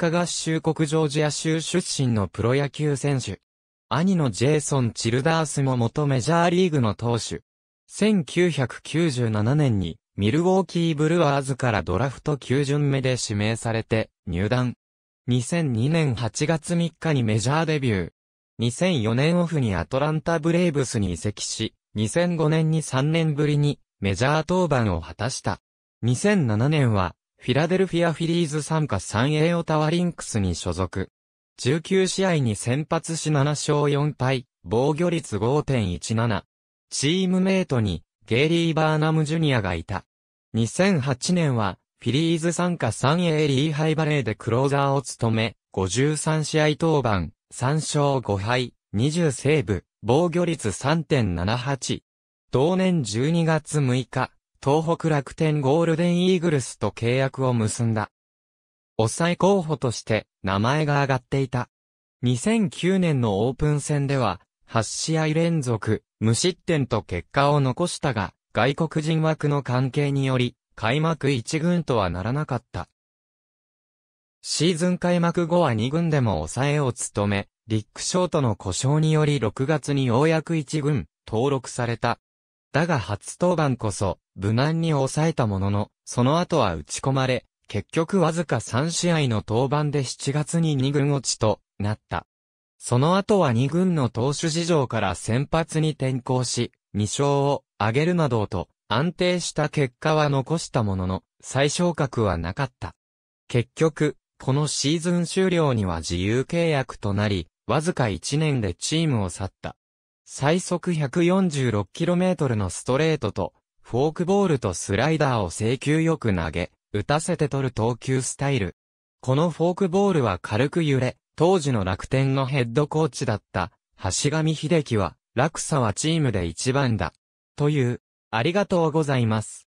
カ合衆国ジョージア州出身のプロ野球選手。兄のジェイソン・チルダースも元メジャーリーグの投手。1997年にミルウォーキーブルワーズからドラフト9巡目で指名されて入団。2002年8月3日にメジャーデビュー。2004年オフにアトランタブレイブスに移籍し、2005年に3年ぶりにメジャー登板を果たした。2007年はフィラデルフィアフィリーズ参加 3A オタワリンクスに所属。19試合に先発し7勝4敗、防御率5.17。チームメイトにゲイリー・バーナム・ジュニアがいた。2008年は、フィリーズ参加 3A リーハイバレーでクローザーを務め、53試合登板、3勝5敗、20セーブ、防御率3.78。同年12月6日、東北楽天ゴールデンイーグルスと契約を結んだ。抑え候補として名前が挙がっていた。2009年のオープン戦では、8試合連続、無失点と結果を残したが、外国人枠の関係により、開幕1軍とはならなかった。シーズン開幕後は2軍でも抑えを務め、リックショートの故障により6月にようやく1軍、登録された。だが初登板こそ、無難に抑えたものの、その後は打ち込まれ、結局わずか3試合の登板で7月に2軍落ちとなった。その後は2軍の投手事情から先発に転向し、2勝を挙げるなどと安定した結果は残したものの、最昇格はなかった。結局、このシーズン終了には自由契約となり、わずか1年でチームを去った。最速 146km のストレートと、フォークボールとスライダーを制球よく投げ、打たせて取る投球スタイル。このフォークボールは軽く揺れ、当時の楽天のヘッドコーチだった、橋上秀樹は、落差はチームで一番だ。という、ありがとうございます。